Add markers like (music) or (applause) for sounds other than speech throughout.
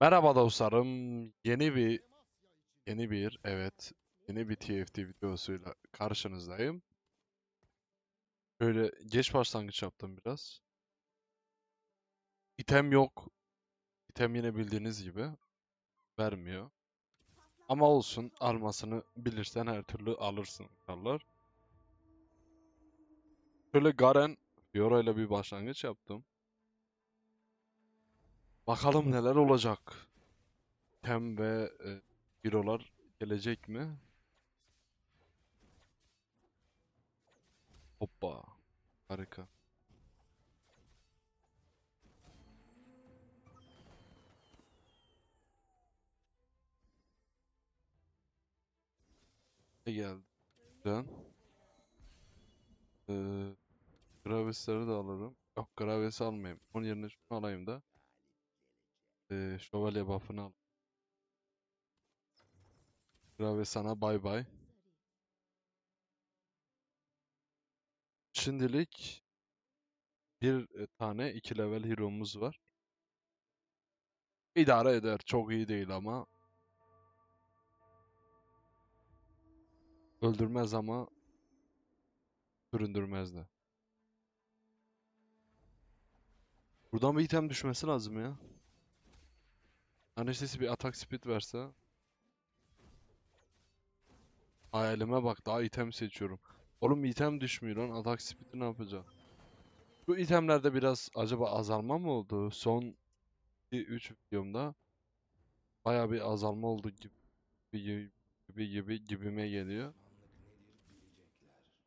Merhaba dostlarım. Yeni bir yeni bir evet yeni bir TFT videosuyla karşınızdayım. Böyle geç başlangıç yaptım biraz. İtem yok. İtem yine bildiğiniz gibi vermiyor. Ama olsun almasını bilirsen her türlü alırsın karlar. Şöyle Garen Fiora ile bir başlangıç yaptım. Bakalım neler olacak. Tem ve e, gelecek mi? Hoppa. Harika. Ne geldi? Ben. Ee, Graves'leri de alırım. Yok Graves'i almayayım. Onun yerine şunu alayım da e, şövalye buff'ını al. Bravo sana bay bay. Şimdilik bir e, tane iki level hero'muz var. İdare eder. Çok iyi değil ama. Öldürmez ama süründürmez de. Buradan bir item düşmesi lazım ya. Anestesi bir atak speed verse. Hayalime bak daha item seçiyorum. Oğlum item düşmüyor lan atak speed'i ne yapacak? Bu itemlerde biraz acaba azalma mı oldu? Son 3 videomda baya bir azalma oldu gibi gibi gibi, gibime geliyor.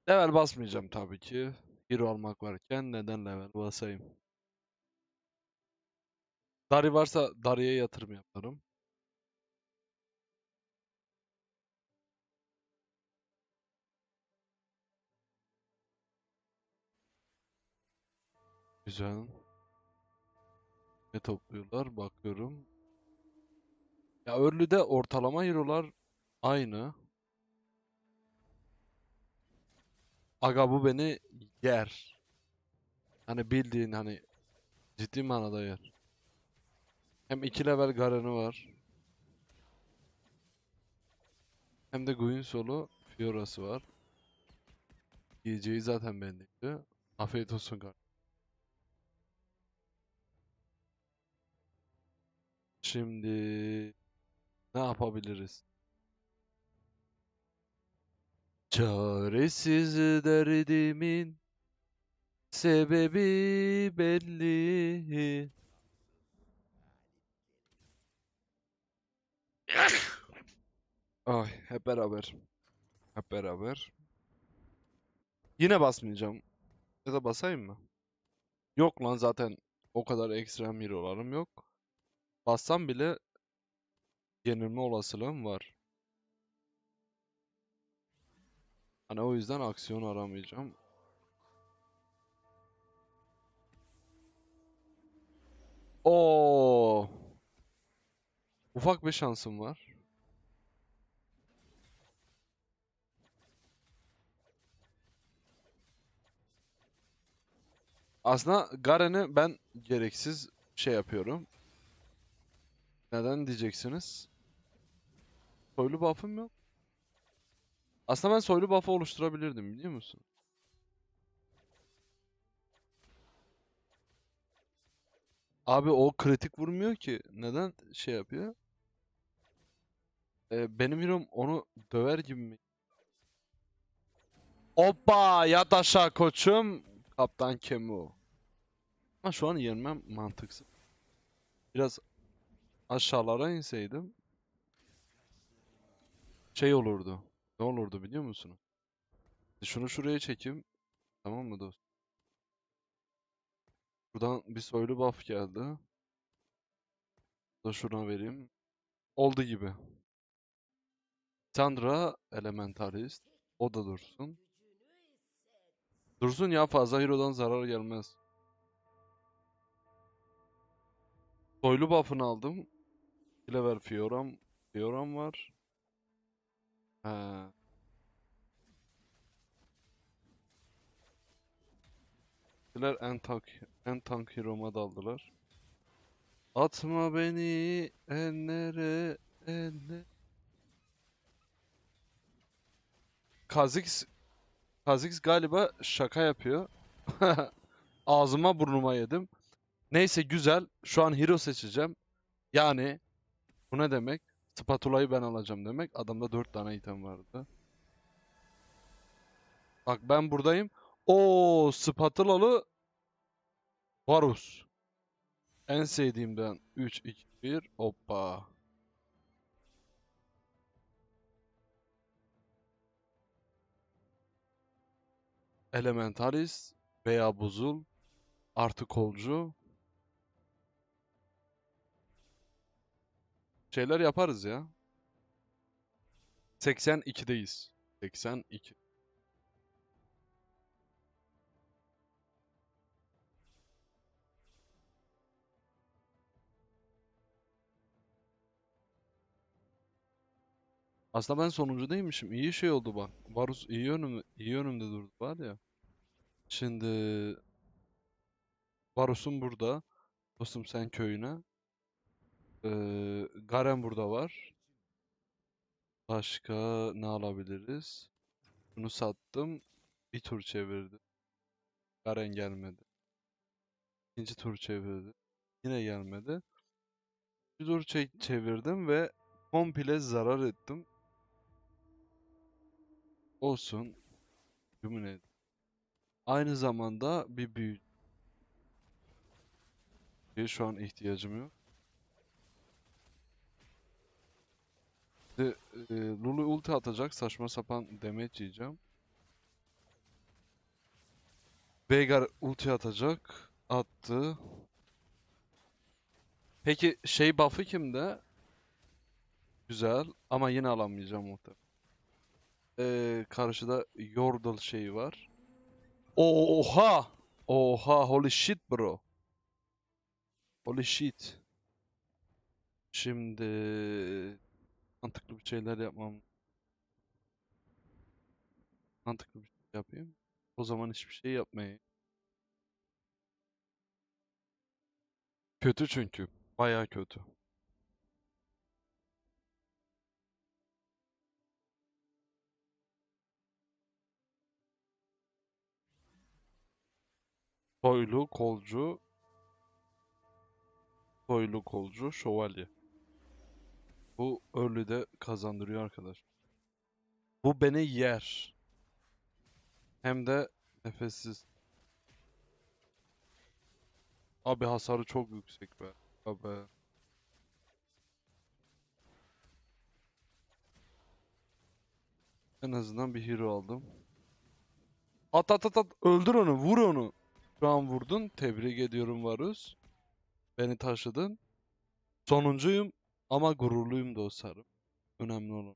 Level basmayacağım tabii ki. Hero almak varken neden level basayım? Dari varsa Dari'ye yatırım yaparım. Güzel. Ne topluyorlar? Bakıyorum. Ya Örlü'de ortalama eurolar aynı. Aga bu beni yer. Hani bildiğin hani ciddi manada yer. Hem 2 level Garen'i var. Hem de Guin solo Fiora'sı var. Yiyeceği zaten bendikti. Afiyet olsun kardeşim. Şimdi ne yapabiliriz? Çaresiz derdimin sebebi belli. Ay ah, hep beraber. Hep beraber. Yine basmayacağım. Ya da basayım mı? Yok lan zaten o kadar ekstrem hero'larım yok. Bassam bile yenilme olasılığım var. Hani o yüzden aksiyon aramayacağım. Oo. Ufak bir şansım var. Aslında Garen'i ben gereksiz şey yapıyorum. Neden diyeceksiniz? Soylu buff'ım yok. Aslında ben soylu buff'ı oluşturabilirdim biliyor musun? Abi o kritik vurmuyor ki. Neden şey yapıyor? Ee, benim hero'm onu döver gibi mi? Opa ya aşağı koçum. Kaptan Kemu. Ama şu an yenmem mantıksız. Biraz aşağılara inseydim şey olurdu. Ne olurdu biliyor musunuz? E, şunu şuraya çekeyim. Tamam mı dost? Buradan bir soylu buff geldi. Da şuna vereyim. Oldu gibi. Sandra elementarist. O da dursun. Dursun ya fazla hero'dan zarar gelmez. Soylu buff'ını aldım. Clever Fioram, Fioram var. He. Diler en tank, en tank hero'ma daldılar. Atma beni ellere, ellere. Kazix Kazix galiba şaka yapıyor. (laughs) Ağzıma burnuma yedim. Neyse güzel. Şu an hero seçeceğim. Yani bu ne demek? Spatula'yı ben alacağım demek. Adamda 4 tane item vardı. Bak ben buradayım. O spatulalı Varus. En sevdiğimden 3 2 1 hoppa. Elementalis veya buzul artı kolcu şeyler yaparız ya. 82'deyiz. 82. Aslında ben sonuncu değilmişim. İyi şey oldu bak. Varus iyi önüm iyi önümde durdu var ya. Şimdi Varus'un burada. Dostum sen köyüne. Ee, Garen burada var. Başka ne alabiliriz? Bunu sattım. Bir tur çevirdi. Garen gelmedi. İkinci tur çevirdi. Yine gelmedi. Bir tur çevirdim ve komple zarar ettim olsun. Cümle. Aynı zamanda bir büyü. Şu an ihtiyacım yok. İşte e, Lulu ulti atacak. Saçma sapan demet yiyeceğim. Veigar ulti atacak. Attı. Peki şey buff'ı kimde? Güzel ama yine alamayacağım muhtemelen. Ee, karşıda Yordle şeyi var. Oha! Oha holy shit bro. Holy shit. Şimdi mantıklı bir şeyler yapmam. Mantıklı bir şey yapayım. O zaman hiçbir şey yapmayayım. Kötü çünkü. Baya kötü. Soylu, kolcu. Soylu, kolcu, şövalye. Bu early de kazandırıyor arkadaş. Bu beni yer. Hem de nefessiz. Abi hasarı çok yüksek be. Abi. En azından bir hero aldım. At at at at. Öldür onu. Vur onu. Şu an vurdun. Tebrik ediyorum Varus. Beni taşıdın. Sonuncuyum ama gururluyum dostlarım. Önemli olan.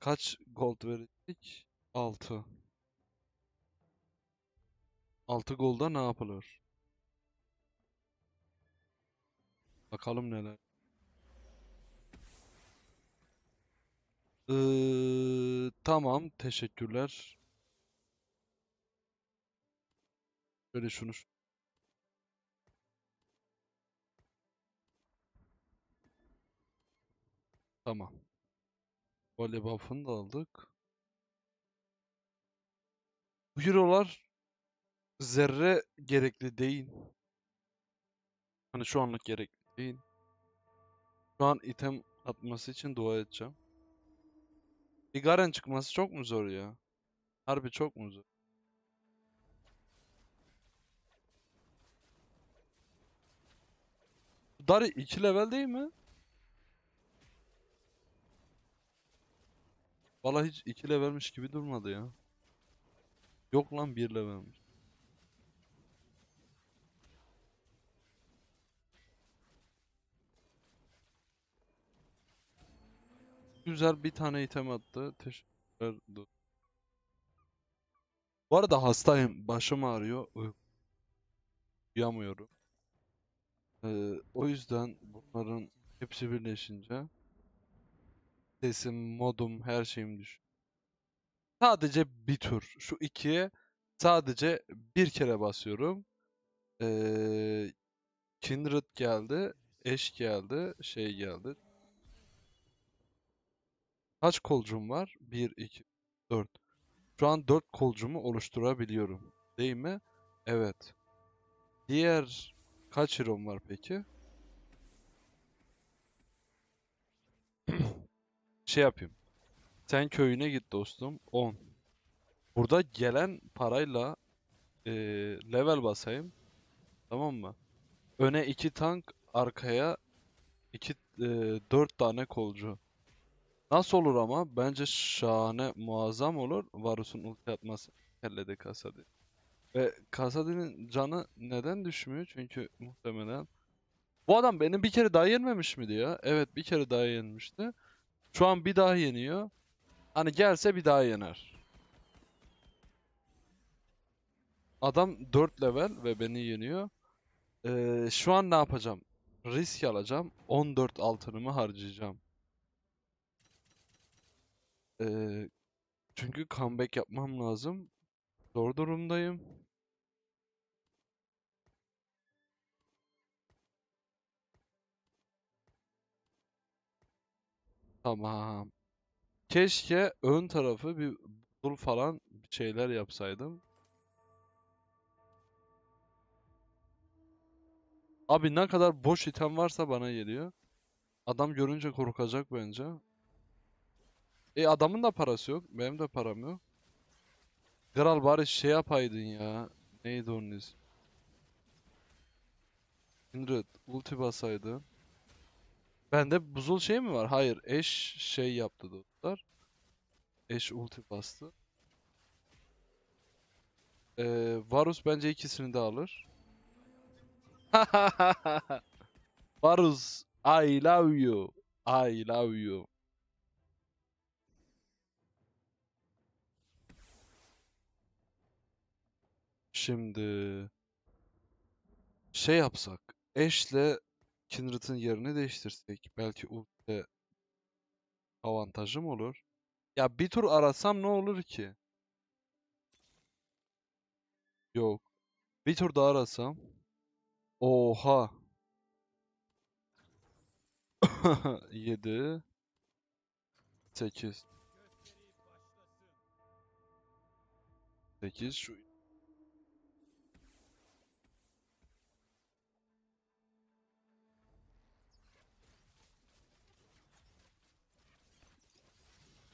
Kaç gold verdik? 6. 6 golda ne yapılır? Bakalım neler. Ee, tamam, teşekkürler. görüyorsunuz. Tamam. Vale buff'ını da aldık. Bu hero'lar zerre gerekli değil. Hani şu anlık gerekli değil. Şu an item atması için dua edeceğim. Bir Garen çıkması çok mu zor ya? Harbi çok mu zor? Dari 2 level değil mi? Valla hiç 2 levelmiş gibi durmadı ya. Yok lan 1 levelmiş. Güzel bir tane item attı. Teşekkürler. Dur. Bu arada hastayım. Başım ağrıyor. Uyuyamıyorum. Ee, o yüzden bunların hepsi birleşince sesim, modum, her şeyim düş. Sadece bir tur. Şu ikiye sadece bir kere basıyorum. Ee, Kindred geldi. Eş geldi. Şey geldi. Kaç kolcum var? 1, 2, 4. Şu an 4 kolcumu oluşturabiliyorum. Değil mi? Evet. Diğer Kaç Hiron var peki? (clears throat) şey yapayım. Sen köyüne git dostum. 10. Burada gelen parayla e, level basayım. Tamam mı? Öne 2 tank, arkaya 2 e, tane kolcu. Nasıl olur ama? Bence şahane, muazzam olur. Varus'un ulti atması. Kellede kasadı. Ve Kasadin'in canı neden düşmüyor? Çünkü muhtemelen... Bu adam beni bir kere daha yenmemiş miydi ya? Evet bir kere daha yenmişti. Şu an bir daha yeniyor. Hani gelse bir daha yener. Adam 4 level ve beni yeniyor. Ee, şu an ne yapacağım? Risk alacağım. 14 altınımı harcayacağım. Ee, çünkü comeback yapmam lazım. Zor durumdayım. Tamam. Keşke ön tarafı bir bul falan şeyler yapsaydım. Abi ne kadar boş item varsa bana geliyor. Adam görünce korkacak bence. E adamın da parası yok. Benim de param yok. Kral bari şey yapaydın ya. Neydi onun ismi? Kindred ulti basaydı. Ben de buzul şey mi var? Hayır. Eş şey yaptı dostlar. Eş ulti bastı. Ee, Varus bence ikisini de alır. (laughs) Varus, I love you. I love you. Şimdi şey yapsak. Eşle Kindred'ın yerini değiştirsek belki Ulti'de avantajım olur. Ya bir tur arasam ne olur ki? Yok. Bir tur daha arasam. Oha. 7 8 8 şu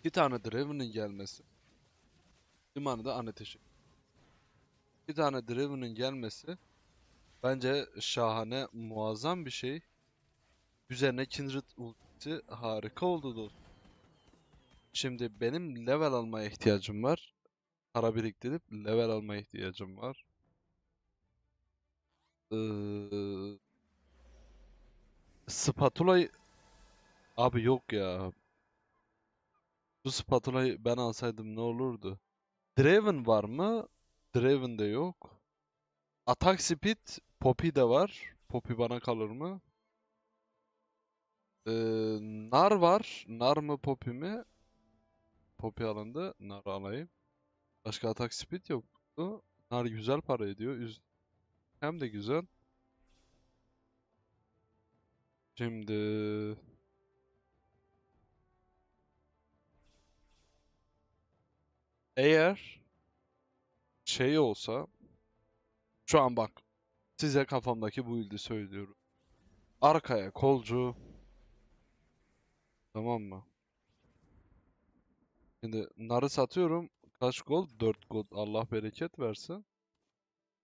İki tane Draven'ın gelmesi. Limanı da Aneteş'i. İki tane Draven'ın gelmesi bence şahane, muazzam bir şey. Üzerine Kindred ulti harika oldu dostum. Şimdi benim level almaya ihtiyacım var. Para biriktirip level almaya ihtiyacım var. Ee, spatula abi yok ya. Bu spatulayı ben alsaydım ne olurdu? Draven var mı? Draven de yok. Atak speed Poppy de var. Poppy bana kalır mı? Ee, nar var. Nar mı Poppy mi? Poppy alındı. Nar alayım. Başka atak speed yoktu. Nar güzel para ediyor. Üz Hem de güzel. Şimdi... Eğer şey olsa şu an bak size kafamdaki bu ildi söylüyorum. Arkaya kolcu tamam mı? Şimdi narı satıyorum. Kaç gol? 4 gol. Allah bereket versin.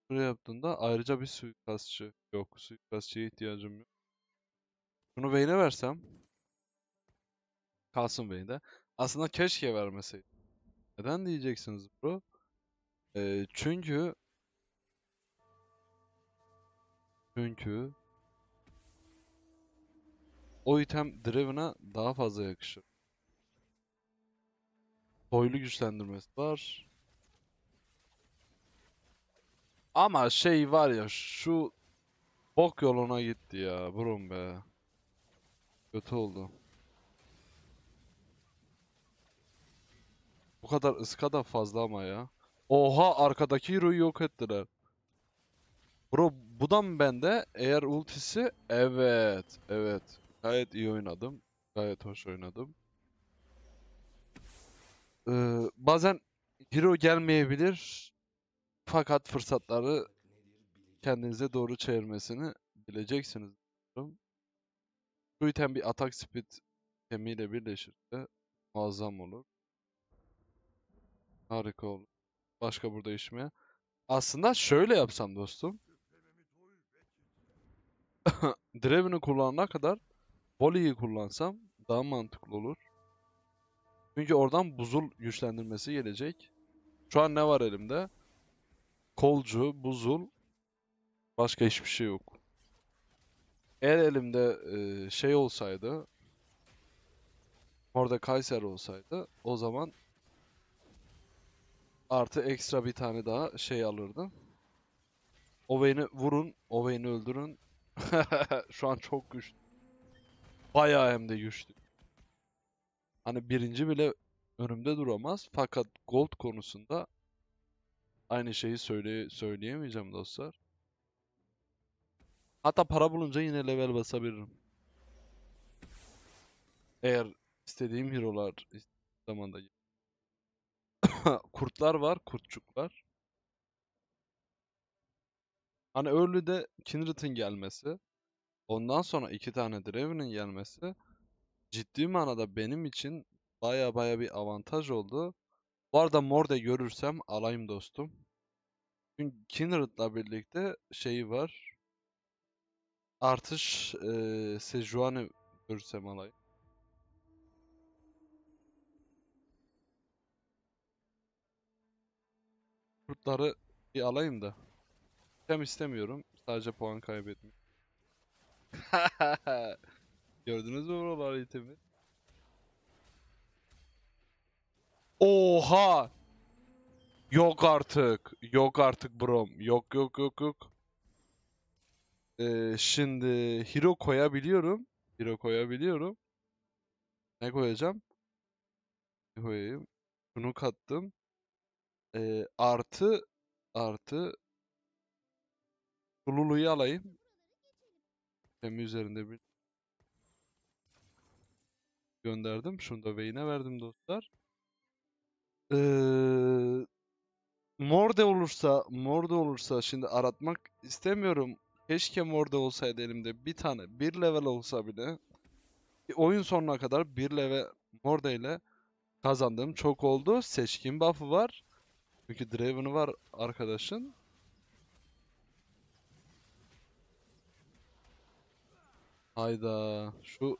Şuraya yaptığında ayrıca bir suikastçı yok. Suikastçıya ihtiyacım yok. Bunu Vayne'e versem. Kalsın Vayne'de. Aslında keşke vermeseydim. Neden diyeceksiniz bro? Ee, çünkü çünkü o item Draven'a daha fazla yakışır. Boylu güçlendirmesi var. Ama şey var ya şu bok yoluna gitti ya brum be. Kötü oldu. Bu kadar ıska da fazla ama ya. Oha arkadaki hero'yu yok ettiler. Bro bu da mı bende? Eğer ultisi evet evet. Gayet iyi oynadım. Gayet hoş oynadım. Ee, bazen hero gelmeyebilir. Fakat fırsatları kendinize doğru çevirmesini bileceksiniz. Bu item bir atak speed temiyle birleşirse muazzam olur. Harika oldu. Başka burada iş mi? Aslında şöyle yapsam dostum. (laughs) Draven'ı kullanana kadar Volley'i kullansam daha mantıklı olur. Çünkü oradan buzul güçlendirmesi gelecek. Şu an ne var elimde? Kolcu, buzul. Başka hiçbir şey yok. Eğer elimde e, şey olsaydı, orada Kayser olsaydı o zaman Artı ekstra bir tane daha şey alırdım. Owain'i vurun, Owain'i öldürün. (laughs) Şu an çok güçlü. Bayağı hem de güçlü. Hani birinci bile önümde duramaz. Fakat gold konusunda aynı şeyi söyle söyleyemeyeceğim dostlar. Hatta para bulunca yine level basabilirim. Eğer istediğim hero'lar zamanda (laughs) kurtlar var, kurtçuklar. Hani early'de Kindred'in gelmesi, ondan sonra iki tane Draven'in gelmesi ciddi manada benim için baya baya bir avantaj oldu. Bu arada Morde görürsem alayım dostum. Çünkü Kindred'la birlikte şeyi var. Artış e, Sejuani görürsem alayım. Kurtları bir alayım da. Tem istemiyorum. Sadece puan kaybetmek. (laughs) Gördünüz mü buralar itemi? Oha! Yok artık. Yok artık brom. Yok yok yok yok. Ee, şimdi hero koyabiliyorum. Hero koyabiliyorum. Ne koyacağım? Ne koyayım? Bunu kattım. Ee, artı artı Lulu'yu alayım. Hem üzerinde bir gönderdim. Şunu da Vayne'e verdim dostlar. Ee, Morde olursa, Morde olursa şimdi aratmak istemiyorum. Keşke Morde olsaydı elimde bir tane, bir level olsa bile. oyun sonuna kadar bir level Morde ile kazandığım çok oldu. Seçkin buff'ı var. Çünkü Draven'ı var arkadaşın. Hayda. Şu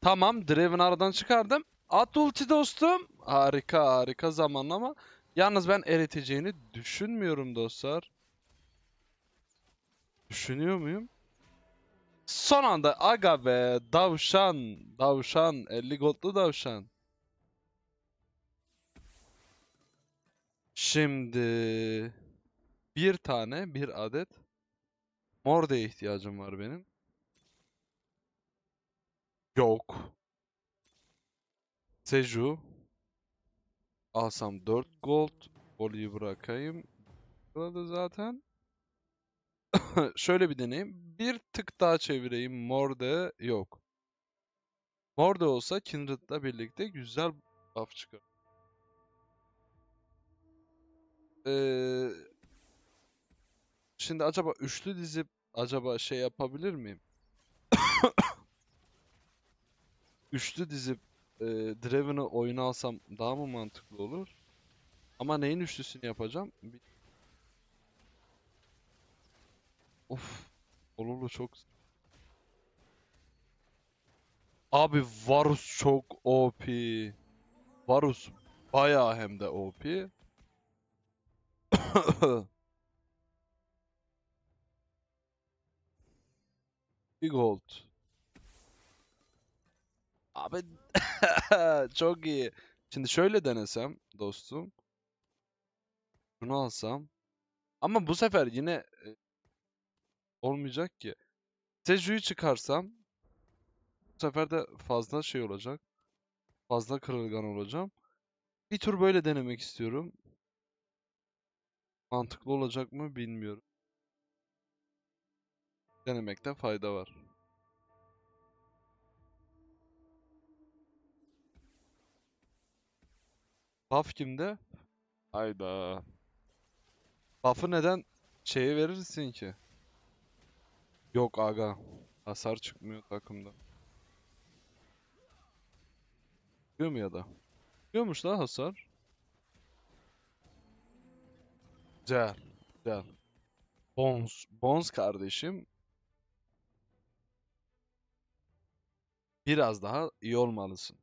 Tamam Draven'ı aradan çıkardım. At ulti dostum. Harika harika zamanlama. Yalnız ben eriteceğini düşünmüyorum dostlar. Düşünüyor muyum? Son anda aga be davşan davşan 50 goldlu davşan. Şimdi bir tane, bir adet Morde'ye ihtiyacım var benim. Yok. Seju. Alsam 4 gold. Oli'yi bırakayım. Burada zaten. (coughs) Şöyle bir deneyim. Bir tık daha çevireyim. Morde yok. Morde olsa Kindred'la birlikte güzel buff çıkar. Ee, şimdi acaba üçlü dizip acaba şey yapabilir miyim? (coughs) üçlü dizip e, Draven'ı oyuna alsam daha mı mantıklı olur? Ama neyin üçlüsünü yapacağım? Of. Olulu çok. Abi Varus çok OP. Varus bayağı hem de OP. (coughs) Big hold. Abi (laughs) çok iyi. Şimdi şöyle denesem dostum. Bunu alsam. Ama bu sefer yine e, olmayacak ki. Seju'yu çıkarsam bu sefer de fazla şey olacak. Fazla kırılgan olacağım. Bir tur böyle denemek istiyorum. Mantıklı olacak mı bilmiyorum. Denemekte fayda var. Buff kimde? Hayda. Buff'ı neden şeye verirsin ki? Yok aga. Hasar çıkmıyor takımda. Çıkıyor mu ya da? Çıkıyormuş la hasar. Güzel. Güzel. Bons, Bons kardeşim. Biraz daha iyi olmalısın.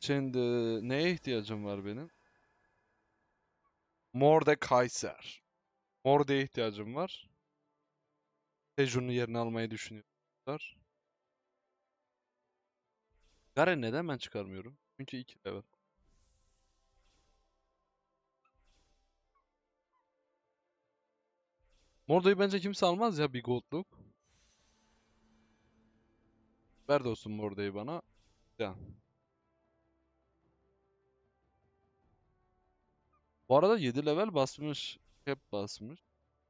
Şimdi neye ihtiyacım var benim? Kaiser. Morde'ye ihtiyacım var. Sejun'un yerini almayı düşünüyorlar. Garen neden ben çıkarmıyorum? Çünkü 2 level. Mordo'yu bence kimse almaz ya bir goldluk. Ver dostum Mordo'yu bana. Can. Bu arada 7 level basmış. Hep basmış.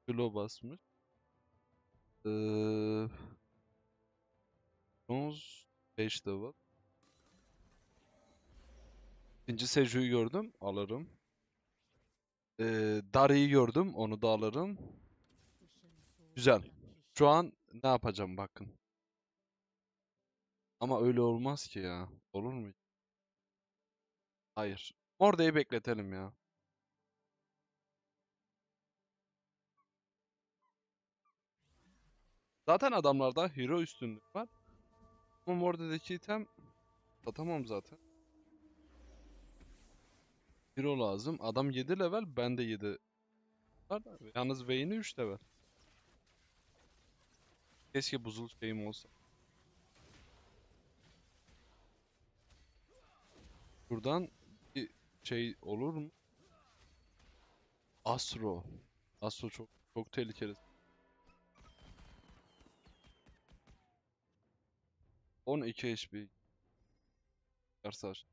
Kilo basmış. Ee, 11 de var. İkinci Seju'yu gördüm. Alırım. Ee, Dari'yi gördüm. Onu da alırım. Güzel. Şu an ne yapacağım bakın. Ama öyle olmaz ki ya. Olur mu? Hayır. Morda'yı bekletelim ya. Zaten adamlarda hero üstünlük var. Ama Morda'daki item satamam zaten. Hero lazım. Adam 7 level, ben de 7. Yalnız Vayne'i 3 level. Keşke buzul şeyim olsa. Buradan bir şey olur mu? Astro. Astro çok çok tehlikeli. 12 HP. Ersar.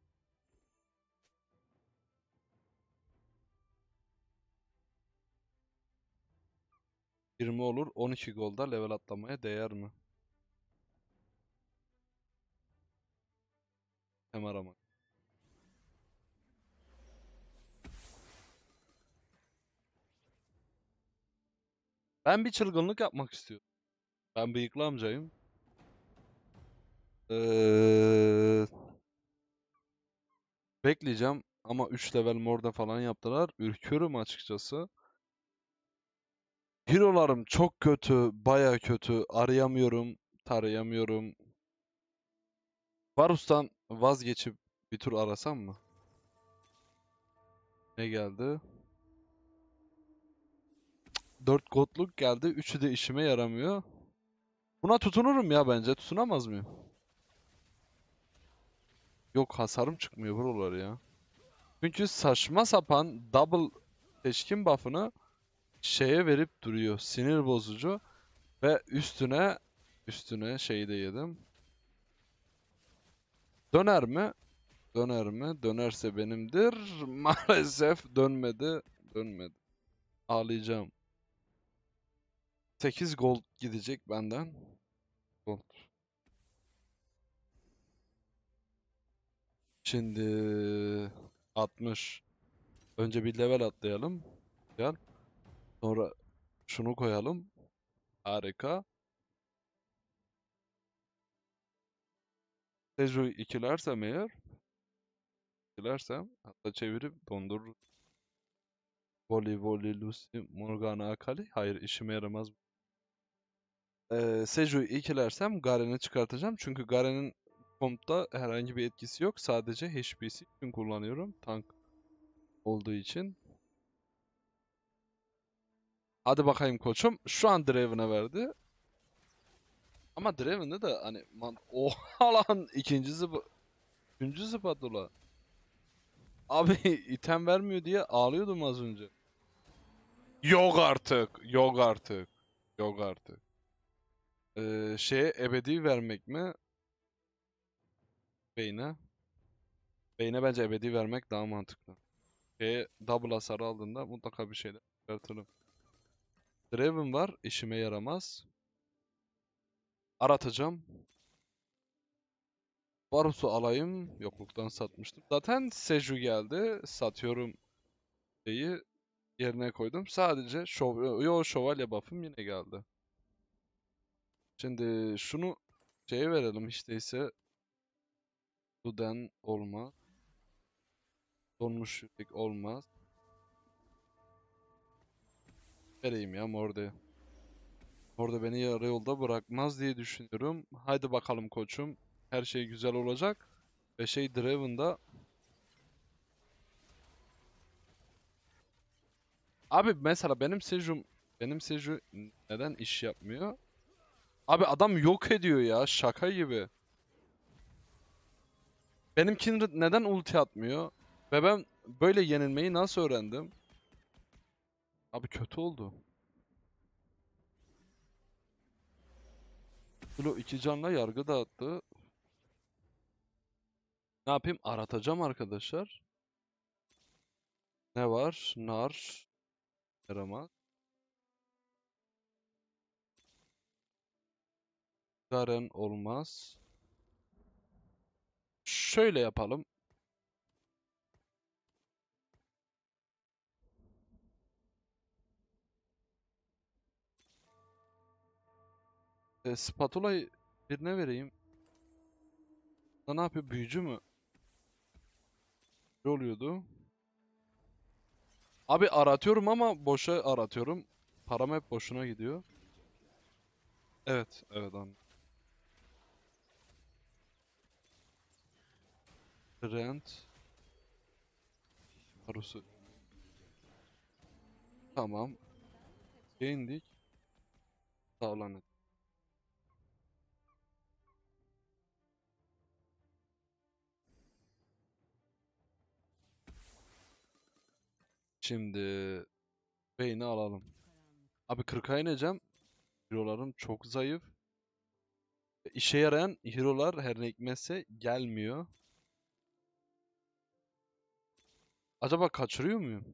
20 olur 12 golda level atlamaya değer mi? Hem aramak. Ben bir çılgınlık yapmak istiyorum. Ben bıyıklı amcayım. Ee, bekleyeceğim ama 3 level morda falan yaptılar. Ürküyorum açıkçası. Hirolarım çok kötü, baya kötü. Arayamıyorum, tarayamıyorum. Varus'tan vazgeçip bir tur arasam mı? Ne geldi? 4 godluk geldi. Üçü de işime yaramıyor. Buna tutunurum ya bence. Tutunamaz mıyım? Yok hasarım çıkmıyor buraları ya. Çünkü saçma sapan double teşkin buff'ını şeye verip duruyor. Sinir bozucu. Ve üstüne üstüne şeyi de yedim. Döner mi? Döner mi? Dönerse benimdir. (laughs) Maalesef dönmedi. Dönmedi. Ağlayacağım. 8 gold gidecek benden. Gold. Şimdi 60. Önce bir level atlayalım. Gel. Sonra şunu koyalım. Harika. Sejo'yu ikilersem eğer ikilersem hatta çevirip dondur. Voli Voli Lucy Morgana Akali. Hayır işime yaramaz. Ee, Sejo'yu ikilersem Garen'i çıkartacağım. Çünkü Garen'in kompta herhangi bir etkisi yok. Sadece HP'si için kullanıyorum. Tank olduğu için. Hadi bakayım koçum. Şu an Draven'a verdi. Ama Draven'da da hani man (laughs) oha lan ikinci zıba üçüncü zıpadula. Abi (laughs) item vermiyor diye ağlıyordum az önce. Yok artık. Yok artık. Yok artık. Ee, şeye ebedi vermek mi? Beyne. Beyne bence ebedi vermek daha mantıklı. Şeye double hasar aldığında mutlaka bir şeyler çıkartırım. Draven var. işime yaramaz. Aratacağım. Barus'u alayım. Yokluktan satmıştım. Zaten Seju geldi. Satıyorum şeyi yerine koydum. Sadece şov, yo, şövalye buff'ım yine geldi. Şimdi şunu şeye verelim hiç değilse. Duden olmaz. Donmuş yürek olmaz vereyim ya Mordi. Orada beni yarı yolda bırakmaz diye düşünüyorum. Haydi bakalım koçum. Her şey güzel olacak. Ve şey Draven'da... Abi mesela benim Sejum... Benim Seju neden iş yapmıyor? Abi adam yok ediyor ya şaka gibi. Benim Kindred neden ulti atmıyor? Ve ben böyle yenilmeyi nasıl öğrendim? Abi kötü oldu. Flo iki canla yargı dağıttı. Ne yapayım? Aratacağım arkadaşlar. Ne var? Nar. Yaramaz. Garen olmaz. Şöyle yapalım. E, spatulayı birine vereyim. Da ne yapıyor? Büyücü mü? Ne oluyordu? Abi aratıyorum ama boşa aratıyorum. Param hep boşuna gidiyor. Evet, evet anladım. Rent. Harusu. Tamam. Değindik. Şey Sağlanın. Şimdi beyni alalım. Abi 40'a ineceğim. Hero'larım çok zayıf. E, işe yarayan hero'lar her ne hikmetse gelmiyor. Acaba kaçırıyor muyum?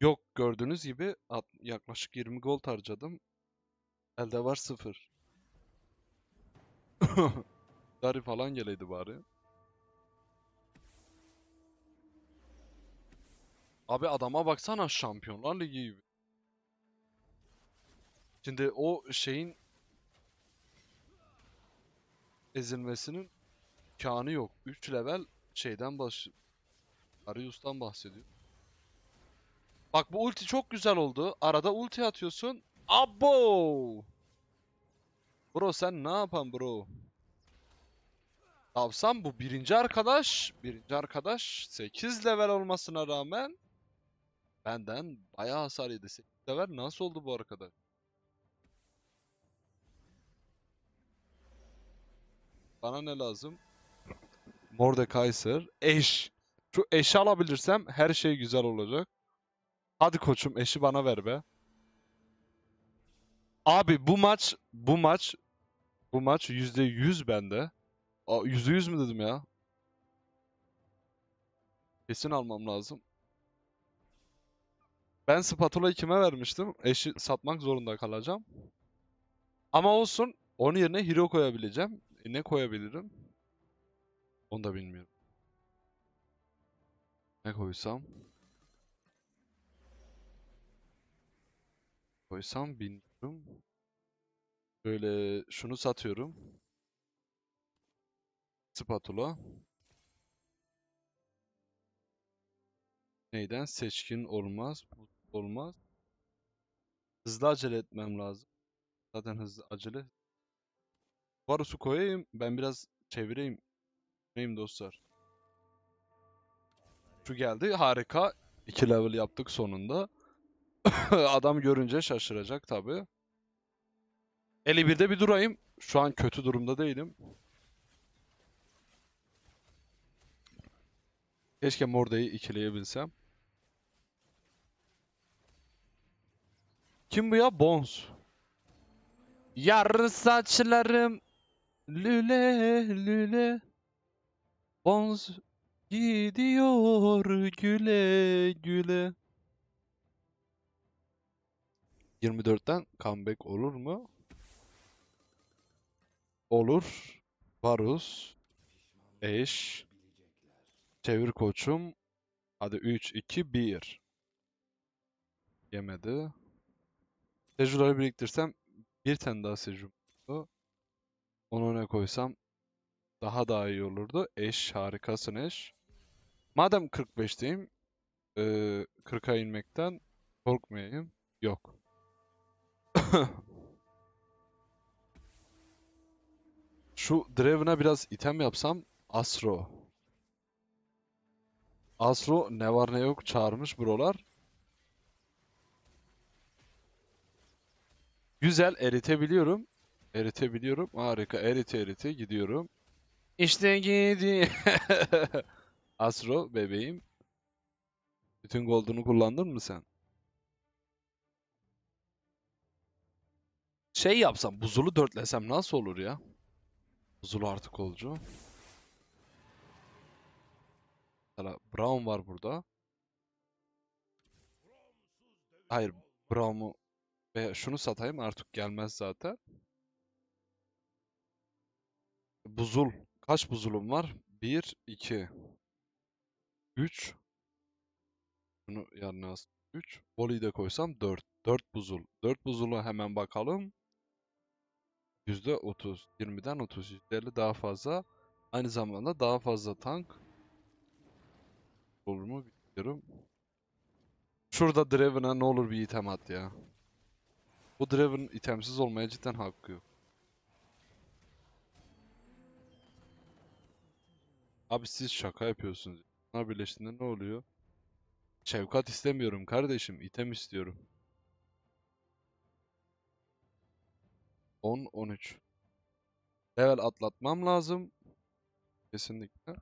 Yok gördüğünüz gibi yaklaşık 20 gol harcadım. Elde var 0. Dari (laughs) falan geleydi bari. Abi adama baksana Şampiyonlar Ligi gibi. Şimdi o şeyin ezilmesinin kanı yok. 3 level şeyden baş Arius'tan bahsediyor. Bak bu ulti çok güzel oldu. Arada ulti atıyorsun. Abo! Bro sen ne yapan bro? Tavsam bu birinci arkadaş. Birinci arkadaş 8 level olmasına rağmen Benden bayağı hasar yedi. 8 sever nasıl oldu bu arkadaş? Bana ne lazım? Mordekaiser. Eş. Şu eşi alabilirsem her şey güzel olacak. Hadi koçum eşi bana ver be. Abi bu maç bu maç bu maç %100 bende. Aa, %100 mü dedim ya? Kesin almam lazım. Ben spatulayı kime vermiştim? Eşi satmak zorunda kalacağım. Ama olsun. Onun yerine hero koyabileceğim. E ne koyabilirim? Onu da bilmiyorum. Ne koysam? Koysam bilmiyorum. Böyle şunu satıyorum. Spatula. Neyden? Seçkin olmaz. Bu olmaz. Hızlı acele etmem lazım. Zaten hızlı acele. Varusu koyayım. Ben biraz çevireyim. Neyim dostlar. Şu geldi. Harika. İki level yaptık sonunda. (laughs) Adam görünce şaşıracak tabi. 51'de bir durayım. Şu an kötü durumda değilim. Keşke Morda'yı ikileyebilsem. Kim bu ya? Bones. Yar saçlarım lüle lüle. Bones gidiyor güle güle. 24'ten comeback olur mu? Olur. Varus. Eş. Çevir koçum. Hadi 3, 2, 1. Yemedi. Sejuları biriktirsem bir tane daha Sejum Onu ne koysam daha daha iyi olurdu. Eş harikasın eş. Madem 45'teyim 40'a inmekten korkmayayım. Yok. (coughs) Şu Draven'a biraz item yapsam Asro. Asro ne var ne yok çağırmış buralar. Güzel eritebiliyorum. Eritebiliyorum. Harika. Erite erite gidiyorum. İşte gidi. (laughs) Astro bebeğim. Bütün gold'unu kullandın mı sen? Şey yapsam, buzulu dörtlesem nasıl olur ya? Buzulu artık olcu. Mesela Brown var burada. Hayır, Brown'u ve şunu satayım artık gelmez zaten. Buzul. Kaç buzulum var? 1, 2, 3. Bunu yanına as. 3. Voli'yi de koysam 4. 4 buzul. 4 buzulu hemen bakalım. %30. 20'den 30. %50 daha fazla. Aynı zamanda daha fazla tank. Olur mu bilmiyorum. Şurada Draven'a ne olur bir item at ya. Bu Draven'ın itemsiz olmaya cidden hakkı yok. Abi siz şaka yapıyorsunuz. Bunlar birleştiğinde ne oluyor? Şefkat istemiyorum kardeşim. item istiyorum. 10 13. Level atlatmam lazım. Kesinlikle.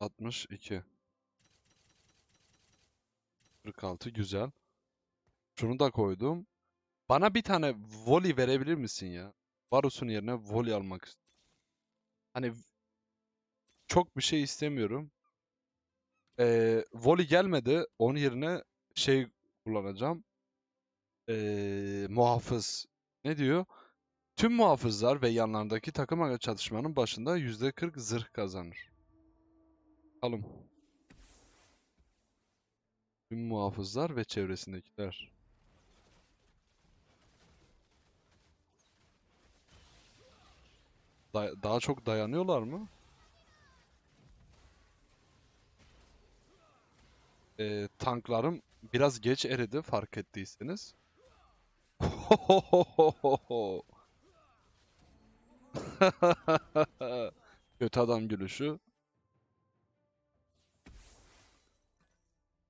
62. 46 güzel. Şunu da koydum. Bana bir tane volley verebilir misin ya? Varus'un yerine volley almak istiyorum. Hani çok bir şey istemiyorum. Ee, volley gelmedi. Onun yerine şey kullanacağım. Ee, muhafız. Ne diyor? Tüm muhafızlar ve yanlarındaki takım çatışmanın başında %40 zırh kazanır. Alım. Tüm muhafızlar ve çevresindekiler. daha çok dayanıyorlar mı? Ee, tanklarım biraz geç eridi fark ettiyseniz. (laughs) Kötü adam gülüşü.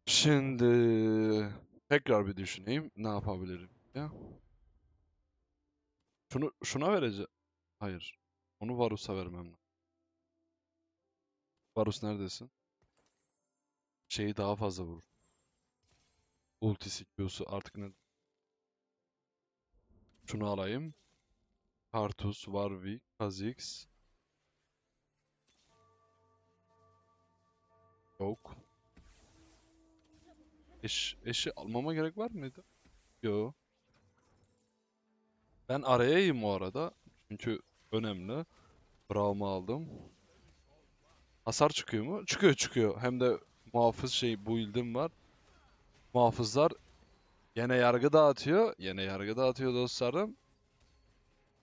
Şimdi tekrar bir düşüneyim. Ne yapabilirim ya? Şunu şuna vereceğim. Hayır. Onu Varus'a vermem lazım. Varus neredesin? Şeyi daha fazla vurur. Ultisi Q'su artık ne? Şunu alayım. Kartus, Warwick, Kha'Zix. Yok. Eş, eşi almama gerek var mıydı? Yo. Ben arayayım o arada. Çünkü önemli. Brahm'ı aldım. Hasar çıkıyor mu? Çıkıyor çıkıyor. Hem de muhafız şey bu ildim var. Muhafızlar yine yargı dağıtıyor. Yine yargı dağıtıyor dostlarım.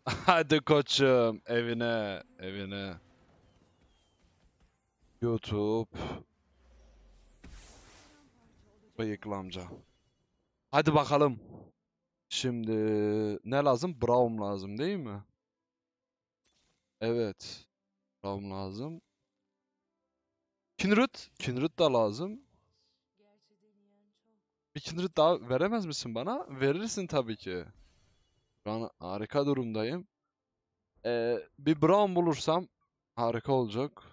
(laughs) Hadi koçum evine evine. YouTube Bıyıklı amca. Hadi bakalım. Şimdi ne lazım? Braum lazım değil mi? Evet. Braum lazım. Kinrit. Kinrit da lazım. Bir Kindred daha veremez misin bana? Verirsin tabii ki. Ben harika durumdayım. Ee, bir Brown bulursam harika olacak.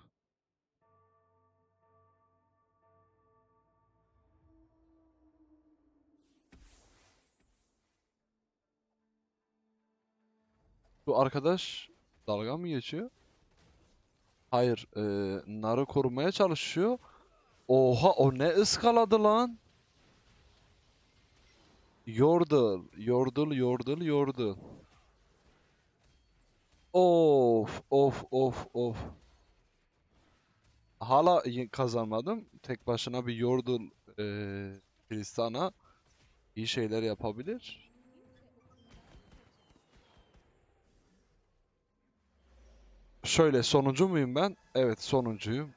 Şu arkadaş dalga mı geçiyor? Hayır. E, narı korumaya çalışıyor. Oha o ne ıskaladı lan? Yordul yordul yordul yordul. Of of of of. Hala kazanmadım. Tek başına bir yordul e, Tristana iyi şeyler yapabilir. Şöyle sonuncu muyum ben? Evet sonuncuyum.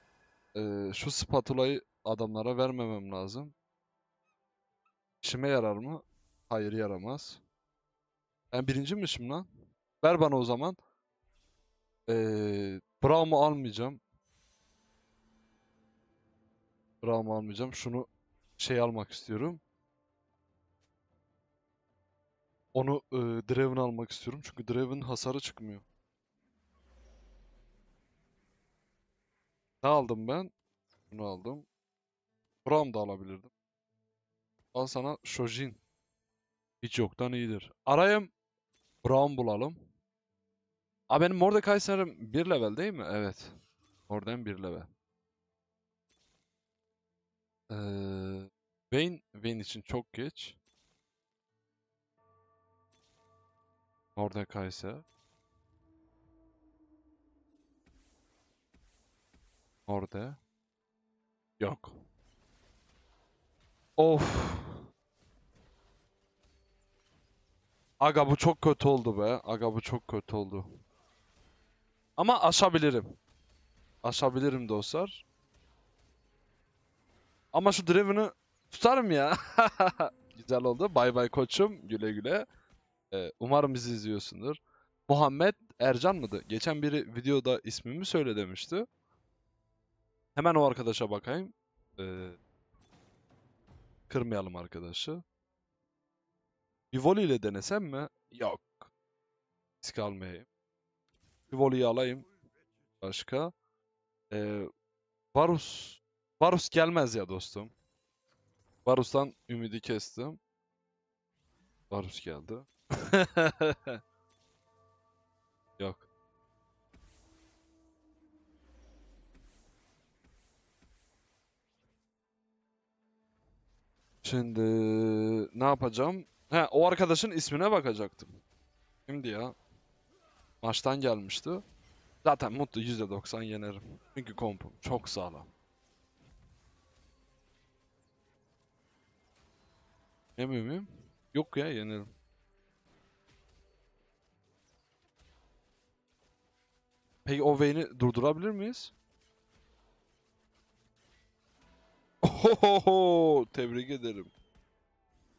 Ee, şu spatulayı adamlara vermemem lazım. İşime yarar mı? Hayır yaramaz. Ben birinciymişim lan. Ver bana o zaman. Ee, Brown'u almayacağım. Brown'u almayacağım. Şunu şey almak istiyorum. Onu e, Draven almak istiyorum. Çünkü Draven hasarı çıkmıyor. Ne aldım ben? Bunu aldım. Prom da alabilirdim. Al sana Shojin. Hiç yoktan iyidir. Arayım. Brown bulalım. Aa benim Mordecai sanırım bir level değil mi? Evet. Oradan bir level. Ee, Vayne, Vayne için çok geç. Mordecai ise. orada. Yok. Of. Aga bu çok kötü oldu be. Aga bu çok kötü oldu. Ama aşabilirim. Aşabilirim dostlar. Ama şu Draven'ı tutarım ya. (laughs) Güzel oldu. Bay bay koçum. Güle güle. Ee, umarım bizi izliyorsundur. Muhammed Ercan mıydı? Geçen biri videoda ismimi söyle demişti. Hemen o arkadaşa bakayım. Ee, kırmayalım arkadaşı. Bir volley ile denesem mi? Yok. Risk almayayım. Bir volley'i alayım. Başka. Ee, Varus. Varus gelmez ya dostum. Varus'tan ümidi kestim. Varus geldi. (laughs) Şimdi ne yapacağım? He, o arkadaşın ismine bakacaktım. Şimdi ya. Maçtan gelmişti. Zaten mutlu %90 yenerim. Çünkü kompum çok sağlam. Yemiyor miyim? Yok ya yenerim. Peki o Vayne'i durdurabilir miyiz? Ho Tebrik ederim.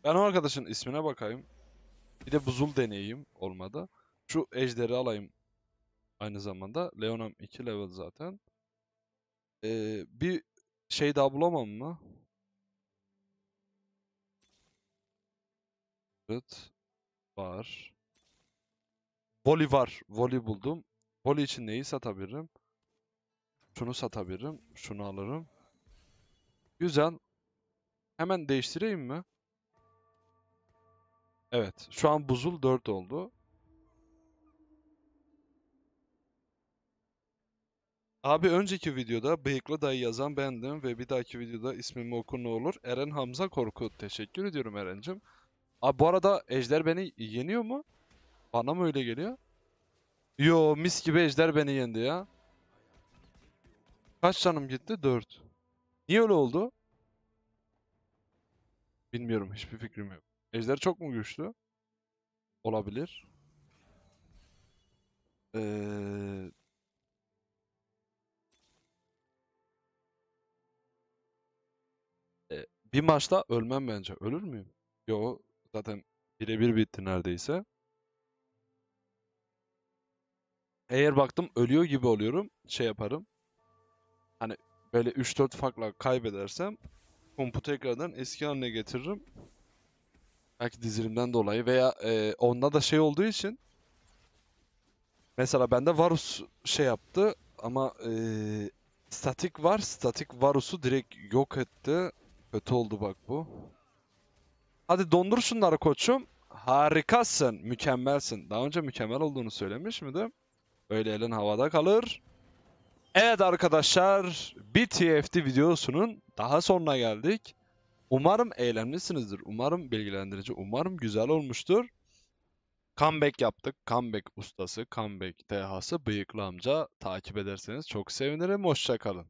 Ben o arkadaşın ismine bakayım. Bir de buzul deneyeyim olmadı. Şu ejderi alayım aynı zamanda. Leonam 2 level zaten. Ee, bir şey daha bulamam mı? Evet. Var. Voli var. Voli buldum. Voli için neyi satabilirim? Şunu satabilirim. Şunu alırım. Yüzden Hemen değiştireyim mi? Evet. Şu an buzul 4 oldu. Abi önceki videoda Bıyıklı Dayı yazan bendim ve bir dahaki videoda ismimi oku ne olur. Eren Hamza Korkut. Teşekkür ediyorum Eren'cim. Abi bu arada Ejder beni yeniyor mu? Bana mı öyle geliyor? Yo mis gibi Ejder beni yendi ya. Kaç canım gitti? 4. Niye öyle oldu? Bilmiyorum. Hiçbir fikrim yok. Ejder çok mu güçlü? Olabilir. Ee... E, bir maçta ölmem bence. Ölür müyüm? Yo zaten birebir bitti neredeyse. Eğer baktım ölüyor gibi oluyorum. Şey yaparım. Hani böyle 3-4 farkla kaybedersem kompu tekrardan eski haline getiririm. Belki dizilimden dolayı veya e, onda da şey olduğu için mesela bende Varus şey yaptı ama e, statik var. Statik Varus'u direkt yok etti. Kötü oldu bak bu. Hadi dondur şunları koçum. Harikasın. Mükemmelsin. Daha önce mükemmel olduğunu söylemiş miydim? Öyle elin havada kalır. Evet arkadaşlar, bir TFT videosunun daha sonuna geldik. Umarım eğlenmişsinizdir, umarım bilgilendirici, umarım güzel olmuştur. Comeback yaptık. Comeback ustası, comeback TH'sı, bıyıklı amca. Takip ederseniz çok sevinirim. Hoşçakalın.